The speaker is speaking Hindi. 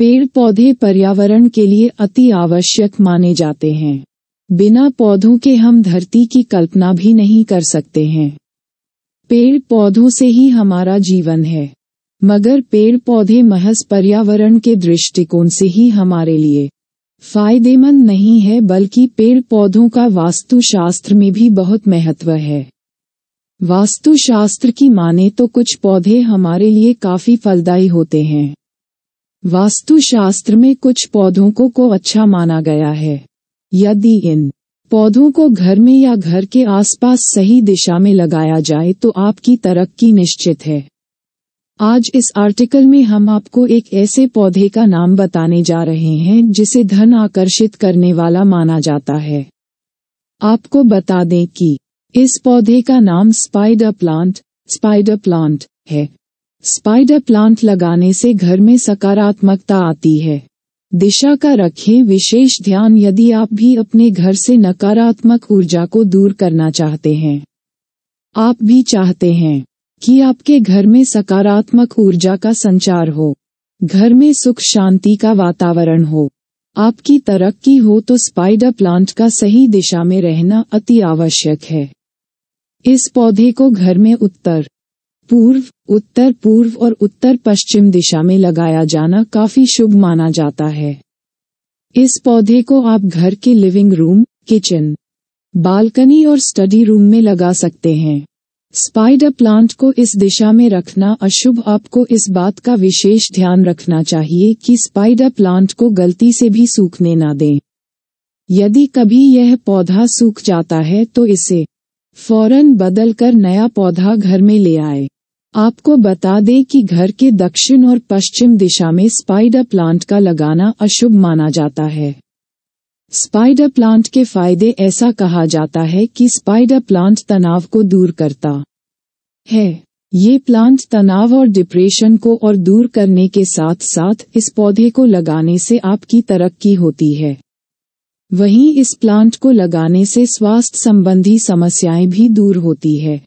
पेड़ पौधे पर्यावरण के लिए अति आवश्यक माने जाते हैं बिना पौधों के हम धरती की कल्पना भी नहीं कर सकते हैं पेड़ पौधों से ही हमारा जीवन है मगर पेड़ पौधे महज पर्यावरण के दृष्टिकोण से ही हमारे लिए फायदेमंद नहीं है बल्कि पेड़ पौधों का वास्तुशास्त्र में भी बहुत महत्व है वास्तुशास्त्र की माने तो कुछ पौधे हमारे लिए काफी फलदायी होते हैं वास्तुशास्त्र में कुछ पौधों को को अच्छा माना गया है यदि इन पौधों को घर में या घर के आसपास सही दिशा में लगाया जाए तो आपकी तरक्की निश्चित है आज इस आर्टिकल में हम आपको एक ऐसे पौधे का नाम बताने जा रहे हैं जिसे धन आकर्षित करने वाला माना जाता है आपको बता दें कि इस पौधे का नाम स्पाइडर प्लांट स्पाइडर प्लांट है स्पाइडर प्लांट लगाने से घर में सकारात्मकता आती है दिशा का रखें विशेष ध्यान यदि आप भी अपने घर से नकारात्मक ऊर्जा को दूर करना चाहते हैं आप भी चाहते हैं कि आपके घर में सकारात्मक ऊर्जा का संचार हो घर में सुख शांति का वातावरण हो आपकी तरक्की हो तो स्पाइडर प्लांट का सही दिशा में रहना अति आवश्यक है इस पौधे को घर में उत्तर पूर्व उत्तर पूर्व और उत्तर पश्चिम दिशा में लगाया जाना काफी शुभ माना जाता है इस पौधे को आप घर के लिविंग रूम किचन बालकनी और स्टडी रूम में लगा सकते हैं स्पाइडर प्लांट को इस दिशा में रखना अशुभ आपको इस बात का विशेष ध्यान रखना चाहिए कि स्पाइडर प्लांट को गलती से भी सूखने ना दें यदि कभी यह पौधा सूख जाता है तो इसे फौरन बदलकर नया पौधा घर में ले आए आपको बता दें कि घर के दक्षिण और पश्चिम दिशा में स्पाइडर प्लांट का लगाना अशुभ माना जाता है स्पाइडर प्लांट के फायदे ऐसा कहा जाता है कि स्पाइडर प्लांट तनाव को दूर करता है ये प्लांट तनाव और डिप्रेशन को और दूर करने के साथ साथ इस पौधे को लगाने से आपकी तरक्की होती है वहीं इस प्लांट को लगाने से स्वास्थ्य संबंधी समस्याएं भी दूर होती है